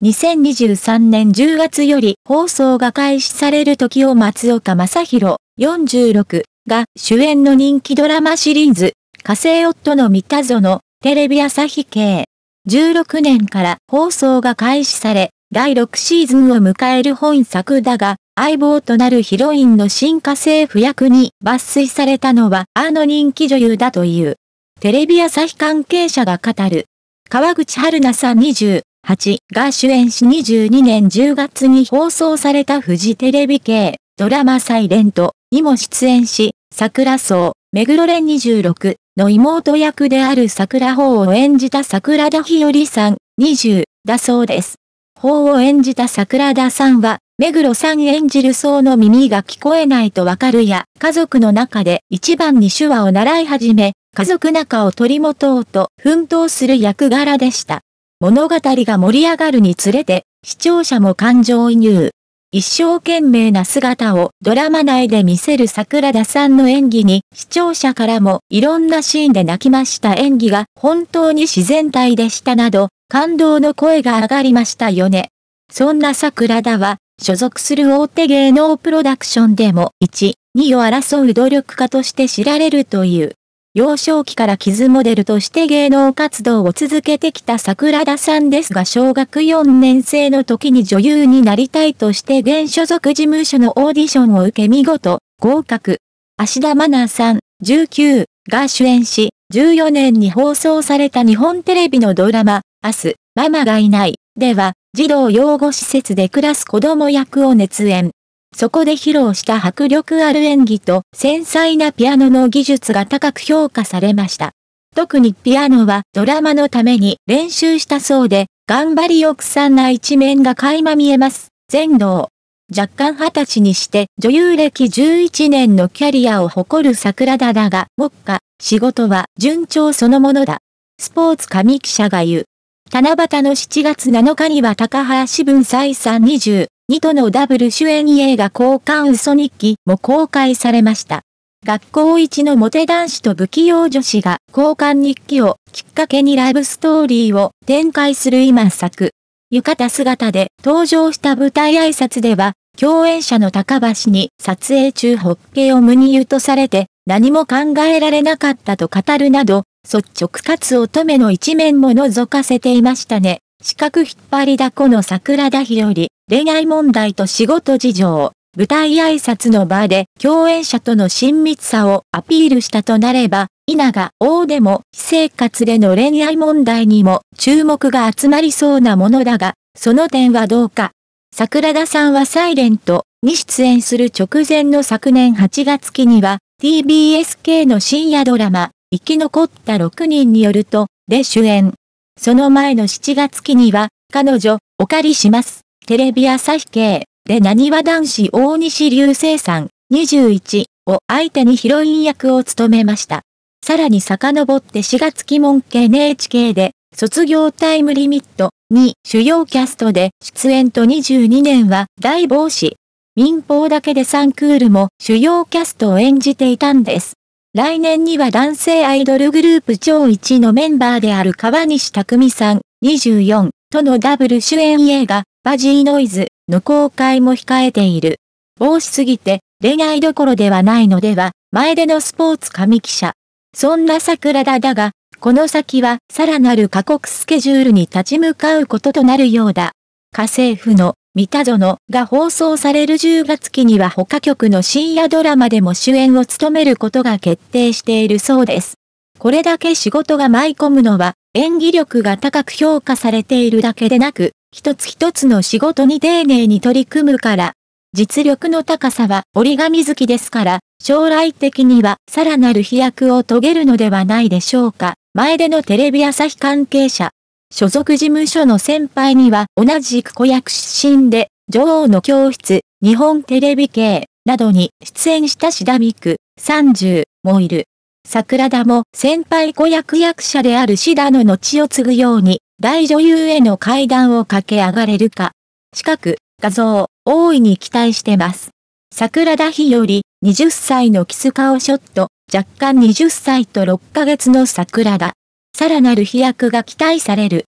2023年10月より放送が開始される時を松岡正宏46が主演の人気ドラマシリーズ火星夫の三田園テレビ朝日系16年から放送が開始され第6シーズンを迎える本作だが相棒となるヒロインの新家政婦役に抜粋されたのはあの人気女優だというテレビ朝日関係者が語る川口春奈さん20 8が主演し22年10月に放送されたフジテレビ系ドラマサイレントにも出演し、桜草、目黒蓮26の妹役である桜法を演じた桜田日和さん20だそうです。法を演じた桜田さんは、目黒さん演じる層の耳が聞こえないとわかるや、家族の中で一番に手話を習い始め、家族仲を取り持とうと奮闘する役柄でした。物語が盛り上がるにつれて、視聴者も感情移入。一生懸命な姿をドラマ内で見せる桜田さんの演技に視聴者からもいろんなシーンで泣きました演技が本当に自然体でしたなど感動の声が上がりましたよね。そんな桜田は所属する大手芸能プロダクションでも1、2を争う努力家として知られるという。幼少期から傷モデルとして芸能活動を続けてきた桜田さんですが小学4年生の時に女優になりたいとして現所属事務所のオーディションを受け見事合格。足田ナーさん19が主演し14年に放送された日本テレビのドラマ明日ママがいないでは児童養護施設で暮らす子供役を熱演。そこで披露した迫力ある演技と繊細なピアノの技術が高く評価されました。特にピアノはドラマのために練習したそうで、頑張り奥さんな一面が垣間見えます。全能。若干二十歳にして女優歴11年のキャリアを誇る桜田だが、目下、仕事は順調そのものだ。スポーツ紙記者が言う。七夕の7月7日には高橋文斎さん20二度のダブル主演映画交換嘘日記も公開されました。学校一のモテ男子と不器用女子が交換日記をきっかけにラブストーリーを展開する今作。浴衣姿で登場した舞台挨拶では、共演者の高橋に撮影中ホッケを無に言うとされて、何も考えられなかったと語るなど、率直かつ乙女の一面も覗かせていましたね。資格引っ張りだこの桜田日り、恋愛問題と仕事事情、舞台挨拶の場で共演者との親密さをアピールしたとなれば、稲が王でも私生活での恋愛問題にも注目が集まりそうなものだが、その点はどうか。桜田さんはサイレントに出演する直前の昨年8月期には、TBS 系の深夜ドラマ、生き残った6人によると、で主演。その前の7月期には、彼女、お借りします。テレビ朝日系、で何は男子大西流星さん、21を相手にヒロイン役を務めました。さらに遡って4月期文系 NHK で、卒業タイムリミットに主要キャストで出演と22年は大帽子。民放だけで3クールも主要キャストを演じていたんです。来年には男性アイドルグループ超一のメンバーである川西匠さん、24とのダブル主演映画、バジーノイズの公開も控えている。多しすぎて、恋愛どころではないのでは、前でのスポーツ上記者。そんな桜田だが、この先はさらなる過酷スケジュールに立ち向かうこととなるようだ。家政婦の三田園が放送される10月期には他局の深夜ドラマでも主演を務めることが決定しているそうです。これだけ仕事が舞い込むのは演技力が高く評価されているだけでなく、一つ一つの仕事に丁寧に取り組むから、実力の高さは折り紙好きですから、将来的にはさらなる飛躍を遂げるのではないでしょうか。前でのテレビ朝日関係者、所属事務所の先輩には同じく子役出身で、女王の教室、日本テレビ系、などに出演したシダミク、30もいる。桜田も先輩子役役者であるシダの後を継ぐように、大女優への階段を駆け上がれるか。近く、画像、大いに期待してます。桜田日より、20歳のキス顔ショット、若干20歳と6ヶ月の桜田。さらなる飛躍が期待される。